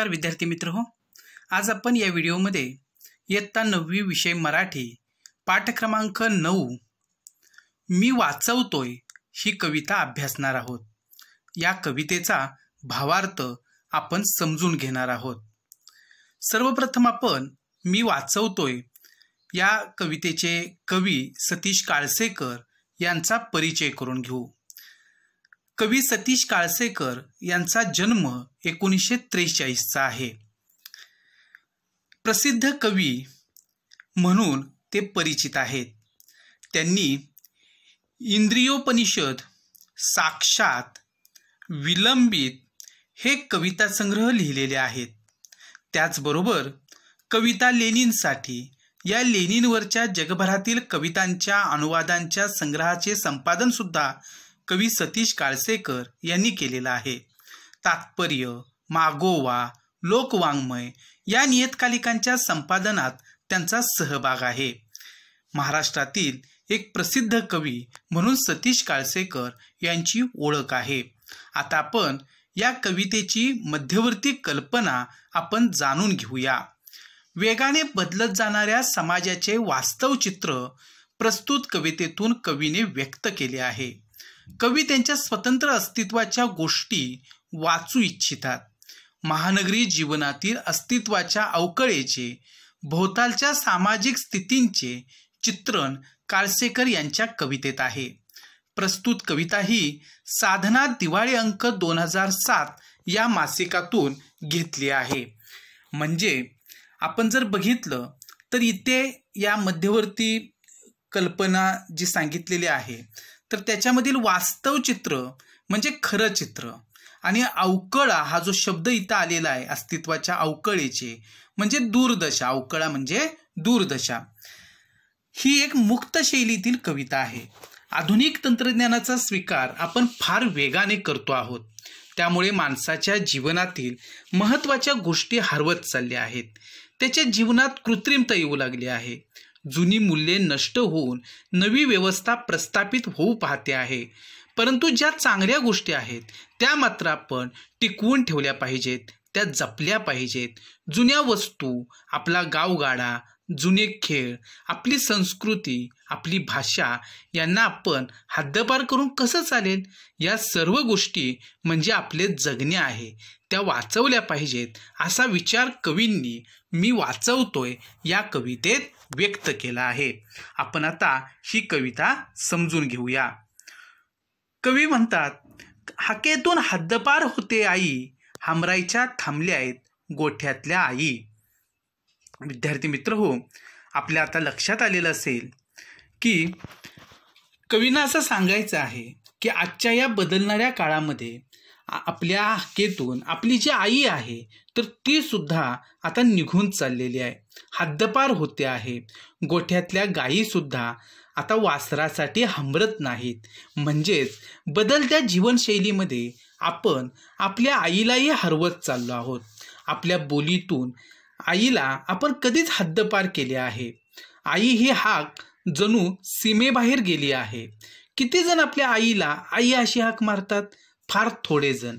नमस्कार विद्यार्थी मित्र हो आज आपण या व्हिडिओमध्ये इयत्ता नववी विषय मराठी पाठ क्रमांक नऊ मी वाचवतोय ही कविता अभ्यासणार आहोत या कवितेचा भावार्थ आपण समजून घेणार आहोत सर्वप्रथम आपण मी वाचवतोय या कवितेचे कवी सतीश काळसेकर यांचा परिचय करून घेऊ कवी सतीश काळसेकर यांचा जन्म एकोणीसशे त्रेचाळीसचा आहे प्रसिद्ध कवी म्हणून ते परिचित आहेत त्यांनी इंद्रियोपनिषद साक्षात विलंबित हे कविता संग्रह लिहिलेले आहेत त्याचबरोबर कविता लेणींसाठी या लेणींवरच्या जगभरातील कवितांच्या अनुवादांच्या संग्रहाचे संपादनसुद्धा कवी सतीश काळसेकर यांनी केलेला आहे तात्पर्य मागोवा लोकवाङ्मय या नियतकालिकांच्या संपादनात त्यांचा सहभाग आहे महाराष्ट्रातील एक प्रसिद्ध कवी म्हणून सतीश काळसेकर यांची ओळख आहे आता आपण या कवितेची मध्यवर्ती कल्पना आपण जाणून घेऊया वेगाने बदलत जाणाऱ्या समाजाचे वास्तव चित्र प्रस्तुत कवितेतून कवीने व्यक्त केले आहे कवी त्यांच्या स्वतंत्र अस्तित्वाच्या गोष्टी वाचू इच्छितात महानगरी जीवनातील अस्तित्वाच्या अवकळेचे भोवतालच्या सामाजिक स्थितींचे चित्रण काळसेकर यांच्या कवितेत आहे प्रस्तुत कविता ही साधना दिवाळी अंक दोन हजार सात या मासिकातून घेतली आहे म्हणजे आपण जर बघितलं तर इथे या मध्यवर्ती कल्पना जी सांगितलेली आहे तर त्याच्यामधील वास्तव चित्र म्हणजे खरं चित्र आणि अवकळा हा जो शब्द इथं आलेला आहे अस्तित्वाच्या अवकळेचे म्हणजे दूरदशा अवकळा म्हणजे दूरदशा ही एक मुक्त शैलीतील कविता आहे आधुनिक तंत्रज्ञानाचा स्वीकार आपण फार वेगाने करतो आहोत त्यामुळे माणसाच्या जीवनातील महत्त्वाच्या गोष्टी हरवत चालल्या आहेत त्याच्या जीवनात कृत्रिमता येऊ लागली आहे जुनी मूल्ये नष्ट होऊन नवी व्यवस्था प्रस्थापित होऊ पाहते आहे परंतु ज्या चांगल्या गोष्टी आहेत त्या मात्र आपण टिकवून ठेवल्या पाहिजेत त्या जपल्या पाहिजेत जुन्या वस्तू आपला गावगाडा जुने खेळ आपली संस्कृती आपली भाषा यांना आपण हद्दपार करून कसं चालेल या सर्व गोष्टी म्हणजे आपले जगणे आहे त्या वाचवल्या पाहिजेत असा विचार कवींनी मी वाचवतोय या कवितेत व्यक्त केला आहे आपण आता ही कविता समजून घेऊया कवी म्हणतात हाकेतून हद्दपार होते आई हमरायच्या थांबल्या आहेत गोठ्यातल्या आई विद्यार्थी मित्र हो आपल्या आता लक्षात आलेलं असेल की कवींना असं सांगायचं आहे की आजच्या या बदलणाऱ्या काळामध्ये आपल्या हक्केतून आपली जी आई आहे तर ती सुद्धा आता निघून चाललेली आहे हद्दपार होते आहे गोठ्यातल्या सुद्धा आता वासरासाठी हंबरत नाहीत म्हणजेच बदलत्या जीवनशैलीमध्ये आपण आपल्या आईलाही हरवत चाललो आहोत आपल्या बोलीतून आईला आपण कधीच हद्दपार केले आहे आई ही हाक जणू सीमेबाहेर गेली आहे किती जण आपल्या आईला आई अशी हाक मारतात फार थोडे जण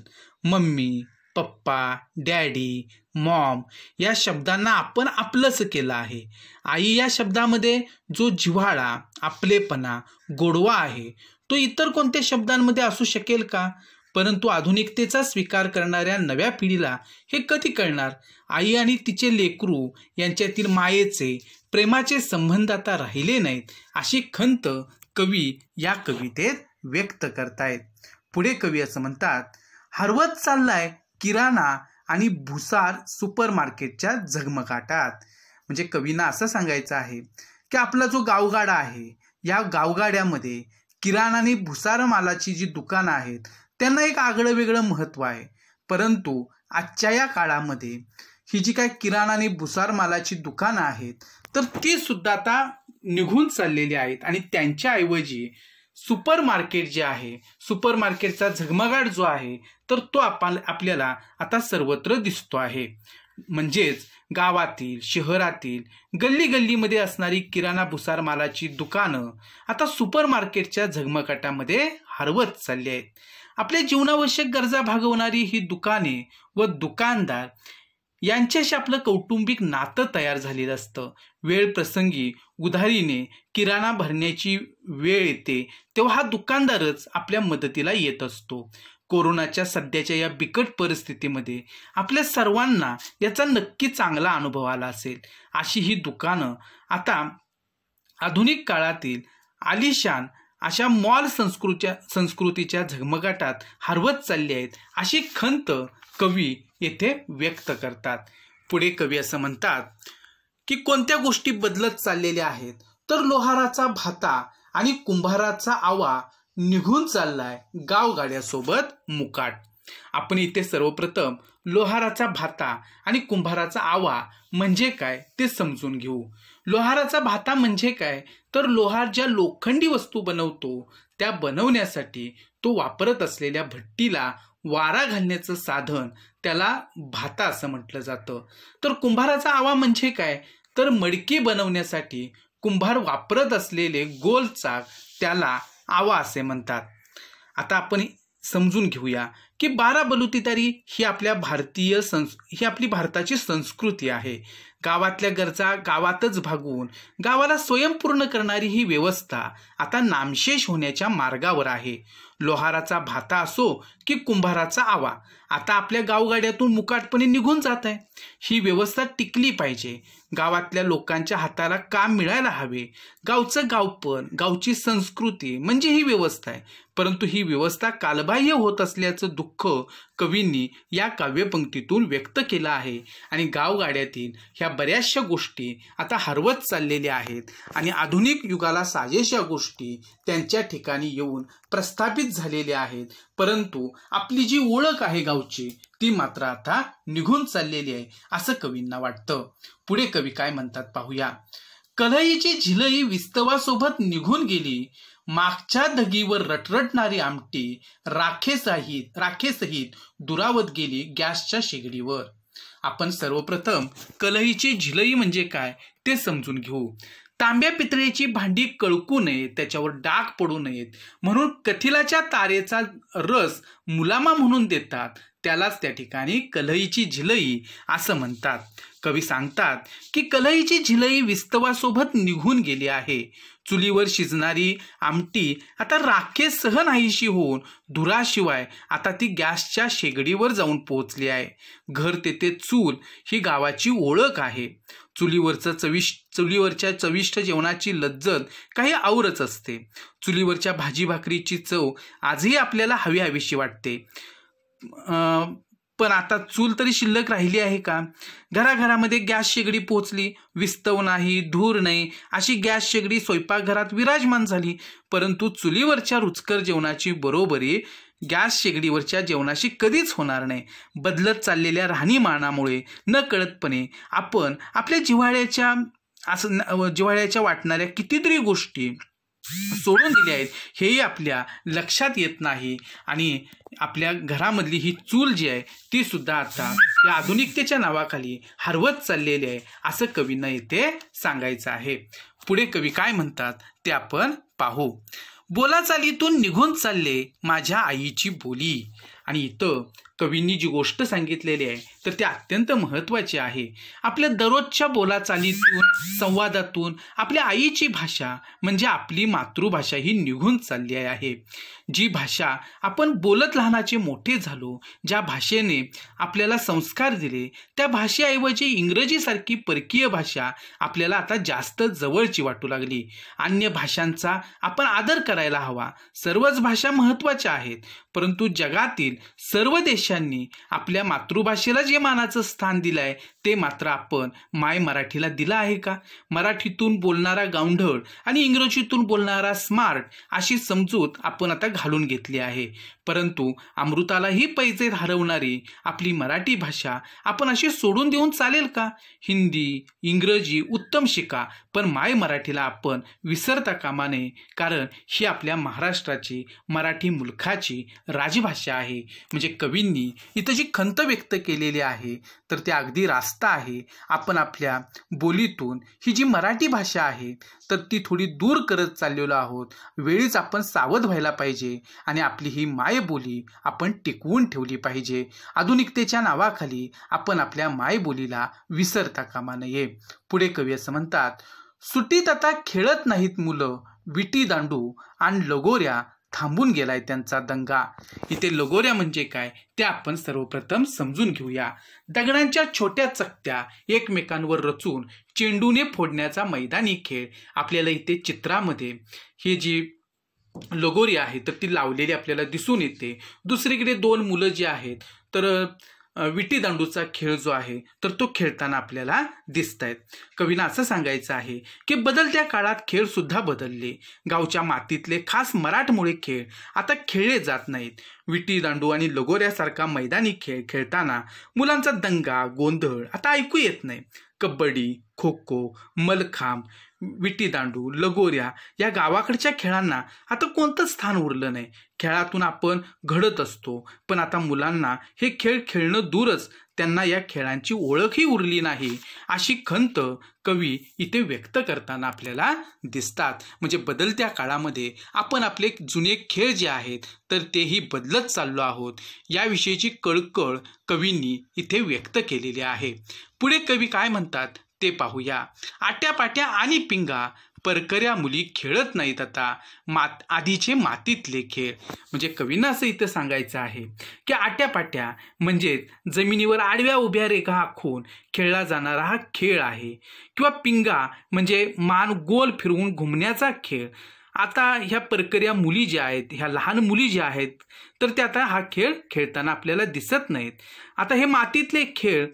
मम्मी पप्पा डॅडी मॉम या शब्दांना आपण आपलंच केलं आहे आई या शब्दामध्ये जो जिव्हाळा आपलेपणा गोडवा आहे तो इतर कोणत्या शब्दांमध्ये असू शकेल का परंतु आधुनिकतेचा स्वीकार करणाऱ्या नव्या पिढीला हे कधी कळणार आई आणि तिचे लेकरू यांच्यातील मायेचे प्रेमाचे संबंध आता राहिले नाहीत अशी खंत कवी या कवितेत व्यक्त करतायत पुढे कवी असं म्हणतात हरवत चाललाय किराणा आणि भुसार सुपर मार्केटच्या झगमगाटात म्हणजे कवीना असं सांगायचं आहे की आपला जो गावगाडा आहे या गावगाड्यामध्ये किराणा आणि भुसार मालाची जी दुकानं आहेत त्यांना एक आगळं वेगळं महत्त्व आहे परंतु आजच्या या काळामध्ये ही जी काय किराणा आणि भुसार मालाची दुकानं आहेत तर ती सुद्धा आता निघून चाललेली आहेत आणि त्यांच्याऐवजी सुपर मार्केट जे आहे सुपर मार्केटचा झगमगाट जो आहे तर तो आपण आपल्याला आता सर्वत्र दिसतो आहे म्हणजेच गावातील शहरातील गल्ली गल्लीमध्ये असणारी किराणा भुसार मालाची दुकानं आता सुपर मार्केटच्या झगमगाटामध्ये हरवत चालली आहेत आपल्या जीवनावश्यक गरजा भागवणारी ही दुकाने व दुकानदार यांच्याशी आपलं कौटुंबिक नातं तयार झालेलं असतं वेळ प्रसंगी उधारीने किराणा भरण्याची वेळ येते तेव्हा हा दुकानदारच आपल्या मदतीला येत असतो कोरोनाच्या सध्याच्या या बिकट परिस्थितीमध्ये आपल्या सर्वांना याचा नक्की चांगला अनुभव आला असेल अशी ही दुकानं आता आधुनिक काळातील आलिशान अशा मॉल संस्कृतीच्या संस्कृतीच्या झगमगाटात हरवत चालली आहेत अशी खंत कवी येथे व्यक्त करतात पुढे कवी असं म्हणतात की कोणत्या गोष्टी बदलत चाललेल्या आहेत तर लोहाराचा भाता आणि कुंभाराचा आवा निघून चाललाय गावगाड्यासोबत मुकाट आपण इथे सर्वप्रथम लोहाराचा भाता आणि कुंभाराचा आवा म्हणजे काय ते समजून घेऊ लोहाराचा भाता म्हणजे काय तर लोहार ज्या लोखंडी वस्तू बनवतो त्या बनवण्यासाठी तो वापरत असलेल्या भट्टीला वारा घालण्याचं साधन त्याला भाता असं म्हटलं जातं तर कुंभाराचा आवा म्हणजे काय तर मडकी बनवण्यासाठी कुंभार वापरत असलेले गोल चाक त्याला आवा असे म्हणतात आता आपण समजून घेऊया की बारा बलुतेदारी ही आपल्या भारतीय संस् ही आपली भारताची संस्कृती आहे गावातल्या गरजा गावातच भागवून गावाला स्वयंपूर्ण करणारी ही व्यवस्था आता नामशेष होण्याच्या मार्गावर आहे लोहाराचा भाता असो की कुंभाराचा आवा आता आपल्या गावगाड्यातून मुकाटपणे निघून जात आहे ही व्यवस्था टिकली पाहिजे गावातल्या लोकांच्या हाताला काम मिळायला हवे गावचं गावपण गावची संस्कृती म्हणजे ही व्यवस्था आहे परंतु ही व्यवस्था कालबाह्य होत असल्याचं दुःख कवींनी या काव्यपंक्तीतून व्यक्त केलं आहे आणि गावगाड्यातील ह्या बऱ्याचशा गोष्टी आता हरवत चाललेल्या आहेत आणि आधुनिक युगाला साजेशा गोष्टी त्यांच्या ठिकाणी येऊन प्रस्थापित झालेल्या आहेत परंतु आपली जी ओळख आहे गावची ती मात्र आता निघून चाललेली आहे असं कवींना वाटतं पुढे कवी काय म्हणतात पाहूया कलईची झिलई विस्तवासोबत निघून गेली मागच्या धगीवर रटरटणारी आमटी राखेसहित राखेसहित दुरावत गेली गॅसच्या शेगडीवर आपण सर्वप्रथम कलईची झिलई म्हणजे काय ते समजून घेऊ तांब्या पितळेची भांडी कळकू नयेत त्याच्यावर डाग पडू नयेत म्हणून कथिलाच्या तारेचा रस मुलामा म्हणून देतात त्यालाच त्या ठिकाणी कलईची झिलई असं म्हणतात कवी सांगतात की कलईची झिलई विस्तवासोबत निघून गेली आहे चुलीवर शिजणारी आमटी आता राखेसह नाहीशी होऊन धुराशिवाय आता ती गॅसच्या शेगडीवर जाऊन पोहोचली आहे घर तेथे चूल ही गावाची ओळख आहे चुलीवरचं चविष्ट चुलीवरच्या चविष्ट जेवणाची लज्जत काही आवरच असते चुलीवरच्या भाजी भाकरीची चव आजही आपल्याला हवी हवीशी वाटते पण आता चूल तरी शिल्लक राहिली आहे का घराघरामध्ये गॅस शेगडी पोचली विस्तव नाही धूर नाही अशी गॅस शेगडी स्वयंपाकघरात विराजमान झाली परंतु चुलीवरच्या रुचकर जेवणाची बरोबरी गॅस शेगडीवरच्या जेवणाशी कधीच होणार नाही बदलत चाललेल्या राहणीमानामुळे न कळतपणे आपण आपल्या जिव्हाळ्याच्या असं जिव्हाळ्याच्या वाटणाऱ्या कितीतरी गोष्टी सोडून दिले आहेत हेही आपल्या लक्षात येत नाही आणि आपल्या घरामधली ही चूल जी आहे ती सुद्धा आता या आधुनिकतेच्या नावाखाली हरवत चाललेली आहे असं कवींना येथे सांगायचं आहे पुढे कवी काय म्हणतात ते आपण पाहू बोला चालीतून निघून चालले माझ्या आईची बोली आणि इथं कवींनी जी गोष्ट सांगितलेली आहे तर ती अत्यंत महत्वाची आहे आपल्या दररोजच्या बोलाचालीतून संवादातून आपल्या आईची भाषा म्हणजे आपली मातृभाषा ही निघून चालली आहे जी भाषा आपण बोलत लहानाचे मोठे झालो ज्या भाषेने आपल्याला संस्कार दिले त्या भाषेऐवजी इंग्रजीसारखी परकीय भाषा आपल्याला आता जास्त जवळची वाटू लागली अन्य भाषांचा आपण आदर करायला हवा सर्वच भाषा महत्त्वाच्या आहेत परंतु जगातील सर्व देश पुरुषांनी आपल्या मातृभाषेला जे मानाचं स्थान दिलं आहे ते मात्र आपण माय मराठीला दिला आहे का मराठीतून बोलणारा गावढळ आणि इंग्रजीतून बोलणारा स्मार्ट अशी समजूत आपण आता घालून घेतली आहे परंतु अमृतालाही पैसे हरवणारी आपली मराठी भाषा आपण अशी सोडून देऊन चालेल का हिंदी इंग्रजी उत्तम शिका पण माय मराठीला आपण विसरता कामा नये कारण ही आपल्या महाराष्ट्राची मराठी मुलखाची राजभाषा आहे म्हणजे कवी इथं जी खंत व्यक्त केलेली आहे तर ते अगदी रास्त आहे आपण आपल्या बोलीतून ही जी मराठी भाषा आहे तर ती थोडी दूर करत चाललेलो आहोत वेळीच आपण सावध व्हायला पाहिजे आणि आपली ही मायबोली आपण टिकवून ठेवली पाहिजे आधुनिकतेच्या नावाखाली आपण आपल्या मायबोलीला विसरता कामा नये पुढे कवी असं म्हणतात सुटीत आता खेळत नाहीत मुलं विटी दांडू आणि लगोऱ्या थांबून गेलाय त्यांचा दंगा इथे लगोऱ्या म्हणजे काय ते आपण सर्वप्रथम समजून घेऊया दगडांच्या छोट्या चकत्या एकमेकांवर रचून चेंडूने फोडण्याचा मैदानी खेळ आपल्याला इथे चित्रामध्ये ही जी लगोरी आहे तर ती लावलेली आपल्याला दिसून येते दुसरीकडे दोन मुलं जी आहेत तर विटी दांडूचा खेळ जो आहे तर तो खेळताना आपल्याला दिसत आहेत कवीना असं सांगायचं आहे की बदलत्या काळात खेळ सुद्धा बदलले गावच्या मातीतले खास मराठमोळे खेळ आता खेळले जात नाहीत विटी दांडू आणि लगोऱ्यासारखा मैदानी खेळ खेळताना मुलांचा दंगा गोंधळ आता ऐकू येत नाही कबड्डी खो खो मलखांब विटी दांडू लगोऱ्या या गावाकडच्या खेळांना आता कोणतंच स्थान उरलं नाही खेळातून आपण घडत असतो पण आता मुलांना हे खेळ खेळणं दूरच त्यांना या खेळांची ओळखही उरली नाही अशी खंत कवी इथे व्यक्त करताना आपल्याला दिसतात म्हणजे बदलत्या काळामध्ये आपण आपले जुने खेळ जे आहेत तर तेही बदलत चाललो आहोत याविषयीची कळकळ कवींनी इथे व्यक्त केलेली आहे पुढे कवी काय म्हणतात ते पाहूया आट्यापाट्या आणि पिंगा परकऱ्या मुली खेळत नाहीत आता मात आधीचे मातीतले खेळ म्हणजे कवींना असं इथं सांगायचं आहे की आट्यापाट्या म्हणजे जमिनीवर आडव्या उभ्या रेखा आखून खेळला जाणारा हा खेळ आहे किंवा पिंगा म्हणजे मान गोल फिरवून घुमण्याचा खेळ आता ह्या परकऱ्या मुली ज्या आहेत ह्या लहान मुली ज्या आहेत तर त्या आता हा खेळ खेळताना आपल्याला दिसत नाहीत आता हे मातीतले खेळ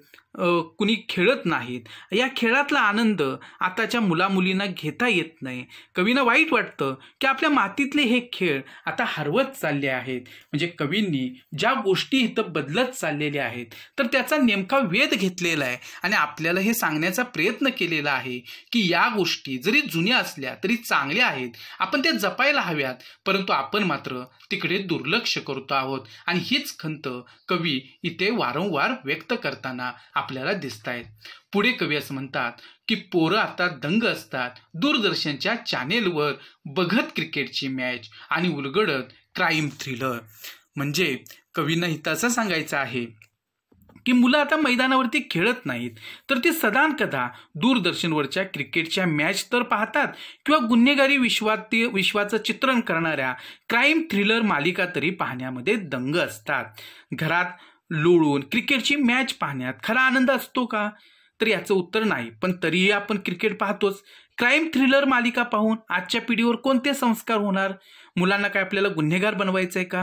कुणी खेळत नाहीत या खेळातला आनंद आताच्या मुलामुलींना घेता येत नाही कवींना वाईट वाटतं की आपल्या मातीतले हे खेळ आता हरवत चालले आहेत म्हणजे कवींनी ज्या गोष्टी इथं बदलत चाललेल्या आहेत तर त्याचा नेमका वेध घेतलेला आहे आणि आपल्याला हे सांगण्याचा प्रयत्न केलेला आहे की या गोष्टी जरी जुन्या असल्या तरी चांगल्या आहेत आपण त्या जपायला हव्यात परंतु आपण मात्र तिकडे दुर्लक्ष करतो आहोत आणि हीच खंत कवी इथे वारंवार व्यक्त करताना आपल्याला दिसत आहेत पुढे कवी असं म्हणतात की पोरं आता दंग असतात दूरदर्शनच्या चॅनेलवर बघत क्रिकेटची मॅच आणि उलगडत क्राईम थ्रिलर म्हणजे कवींना हिताचं सांगायचं आहे की मुलं आता मैदानावरती खेळत नाहीत तर ती सदानकदा दूरदर्शनवरच्या क्रिकेटच्या मॅच तर पाहतात किंवा गुन्हेगारी विश्वात विश्वाचं चित्रण करणाऱ्या क्राईम थ्रिलर मालिका तरी पाहण्यामध्ये दंग असतात घरात लोळून क्रिकेटची मॅच पाहण्यात खरा आनंद असतो का तर याचं उत्तर नाही पण तरीही आपण क्रिकेट पाहतोच क्राईम थ्रिलर मालिका पाहून आजच्या पिढीवर कोणते संस्कार होणार मुलांना काय आपल्याला गुन्हेगार बनवायचं आहे का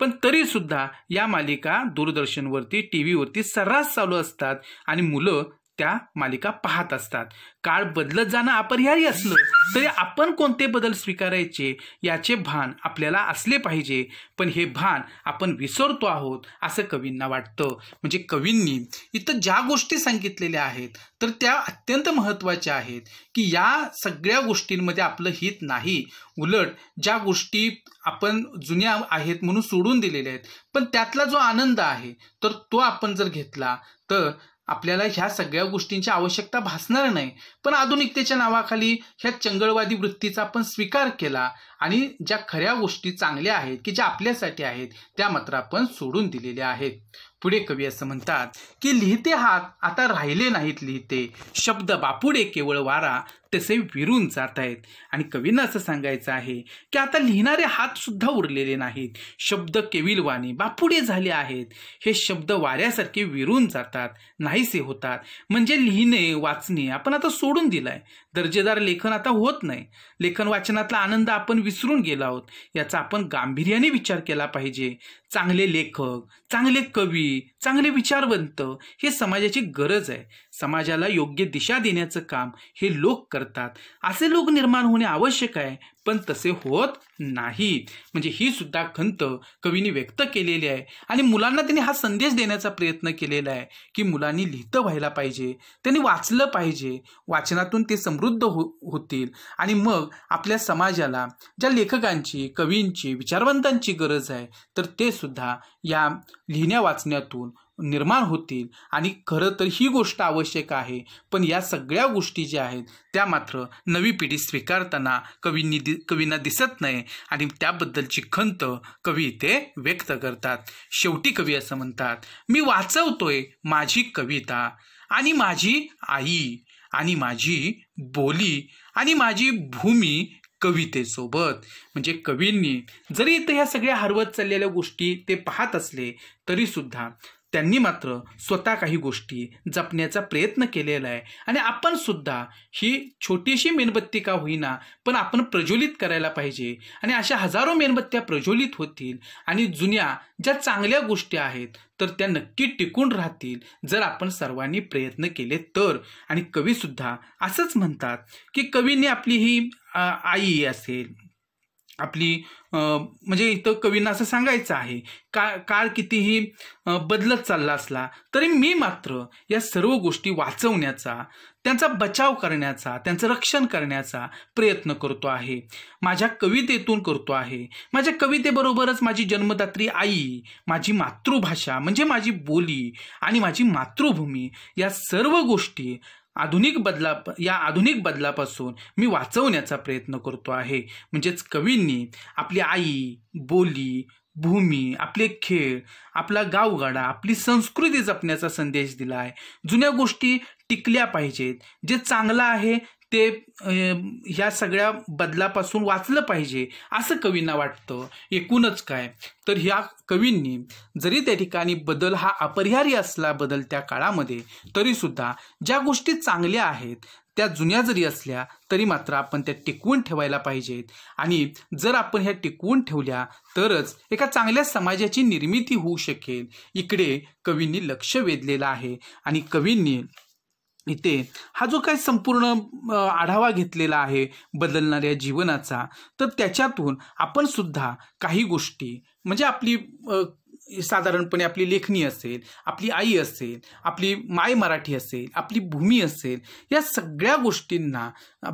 पण तरीसुद्धा या मालिका दूरदर्शनवरती टी व्हीवरती सर्रास चालू असतात आणि मुलं त्या मालिका पाहत असतात काळ बदलत जाणं अपरिहार्य असलं तरी आपण कोणते बदल स्वीकारायचे याचे भान आपल्याला असले पाहिजे पण हे भान आपण विसरतो आहोत असं कवींना वाटतं म्हणजे कवींनी इथं ज्या गोष्टी सांगितलेल्या आहेत तर त्या अत्यंत महत्त्वाच्या आहेत की या सगळ्या गोष्टींमध्ये आपलं हित नाही उलट ज्या गोष्टी आपण जुन्या आहेत म्हणून सोडून दिलेल्या आहेत पण त्यातला जो आनंद आहे तर तो आपण जर घेतला तर आपल्याला ह्या सगळ्या गोष्टींची आवश्यकता भासणार नाही पण आधुनिकतेच्या नावाखाली ह्या चंगळवादी वृत्तीचा आपण स्वीकार केला आणि ज्या खऱ्या गोष्टी चांगल्या आहेत की ज्या आपल्यासाठी आहेत त्या मात्र आपण सोडून दिलेल्या आहेत पुढे कवी असं म्हणतात की लिहिते हात आता राहिले नाहीत लिहिते शब्द बापुडे केवळ वारा तसे विरून जात आहेत आणि कवींना असं सांगायचं आहे की आता लिहिणारे हात सुद्धा उरलेले नाहीत शब्द केविलवाणी बापुडे झाले आहेत हे शब्द वाऱ्यासारखे विरून जातात नाहीसे होतात म्हणजे लिहिणे वाचणे आपण आता सोडून दिलाय दर्जेदार लेखन आता होत नाही लेखन वाचनातला आनंद आपण विसरून गेलो आहोत याचा आपण गांभीर्याने विचार केला पाहिजे चांगले लेखक चांगले कवी चांगले विचारवंत हे समाजाची गरज आहे समाजाला योग्य दिशा देण्याचं काम हे लोक करतात असे लोक निर्माण होणे आवश्यक आहे पण तसे होत नाही म्हणजे ही सुद्धा खंत कवीने व्यक्त केलेली आहे आणि मुलांना त्यांनी हा संदेश देण्याचा प्रयत्न केलेला आहे की मुलांनी लिहितं व्हायला पाहिजे त्यांनी वाचलं पाहिजे वाचनातून ते समृद्ध हो होतील आणि मग आपल्या समाजाला ज्या लेखकांची कवींची विचारवंतांची गरज आहे तर ते सुद्धा या लिहिण्या वाचण्यातून निर्माण होतील आणि खरं तर ही गोष्ट आवश्यक आहे पण या सगळ्या गोष्टी ज्या आहेत त्या मात्र नवी पिढी स्वीकारताना कवींनी दि कवींना दिसत नाही आणि त्याबद्दलची खंत कवी इथे व्यक्त करतात शेवटी कवी असं म्हणतात मी वाचवतोय माझी कविता आणि माझी आई आणि माझी बोली आणि माझी भूमी कवितेसोबत म्हणजे कवींनी जरी इथं ह्या सगळ्या हरवत चाललेल्या गोष्टी ते पाहत असले तरीसुद्धा त्यांनी मात्र स्वतः काही गोष्टी जपण्याचा प्रयत्न केलेला आहे आणि आपण सुद्धा ही छोटीशी मेणबत्ती का होईना पण आपण प्रज्वलित करायला पाहिजे आणि अशा हजारो मेणबत्त्या प्रज्वलित होतील आणि जुन्या ज्या चांगल्या गोष्टी आहेत तर त्या नक्की टिकून राहतील जर आपण सर्वांनी प्रयत्न केले तर आणि कवीसुद्धा असंच म्हणतात की कवीने आपली ही आई असेल आपली म्हणजे इथं कवींना असं सांगायचं आहे का काळ कितीही बदलत चालला असला तरी मी मात्र या सर्व गोष्टी वाचवण्याचा त्यांचा बचाव करण्याचा त्यांचं रक्षण करण्याचा प्रयत्न करतो आहे माझ्या कवितेतून करतो आहे माझ्या कवितेबरोबरच माझी जन्मदात्री आई माझी मातृभाषा म्हणजे माझी बोली आणि माझी मातृभूमी या सर्व गोष्टी आधुनिक बदला या आधुनिक बदलापासून मी वाचवण्याचा प्रयत्न करतो आहे म्हणजेच कवींनी आपली आई बोली भूमी आपले खेळ आपला गावगाडा आपली संस्कृती जपण्याचा संदेश दिला आहे जुन्या गोष्टी टिकल्या पाहिजेत जे चांगलं आहे ते ह्या सगळ्या बदलापासून वाचलं पाहिजे असं कवींना वाटतं एकूणच काय तर ह्या कवींनी जरी त्या ठिकाणी बदल हा अपरिहार्य असला बदल त्या काळामध्ये तरीसुद्धा ज्या गोष्टी चांगल्या आहेत त्या जुन्या जरी असल्या तरी मात्र आपण त्या टिकवून ठेवायला पाहिजेत आणि जर आपण ह्या टिकवून ठेवल्या तरच एका चांगल्या समाजाची निर्मिती होऊ शकेल इकडे कवींनी लक्ष वेधलेलं आहे आणि कवींनी इथे हा जो काही संपूर्ण आढावा घेतलेला आहे बदलणाऱ्या जीवनाचा तर त्याच्यातून आपण सुद्धा काही गोष्टी म्हणजे आपली साधारणपणे आपली लेखणी असेल आपली आई असेल आपली माय मराठी असेल आपली भूमी असेल या सगळ्या गोष्टींना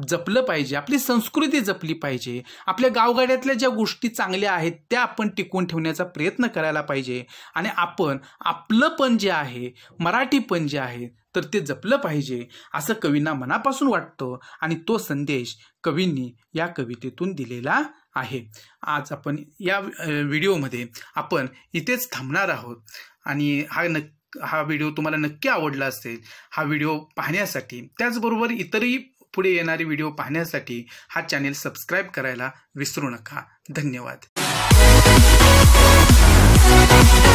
जपलं पाहिजे आपली संस्कृती जपली पाहिजे आपल्या गावगाड्यातल्या ज्या गोष्टी चांगल्या आहेत त्या आपण टिकवून ठेवण्याचा प्रयत्न करायला पाहिजे आणि आपण आपलं पण जे आहे मराठी पण जे आहे तर ते जपलं पाहिजे असं कवींना मनापासून वाटतं आणि तो संदेश कवींनी या कवितेतून दिलेला आहे आज आपण या व्हिडिओमध्ये आपण इथेच थांबणार आहोत आणि हा नक् हा व्हिडिओ तुम्हाला नक्की आवडला असेल हा व्हिडिओ पाहण्यासाठी त्याचबरोबर इतरही पुढे येणारे व्हिडिओ पाहण्यासाठी हा चॅनेल सबस्क्राईब करायला विसरू नका धन्यवाद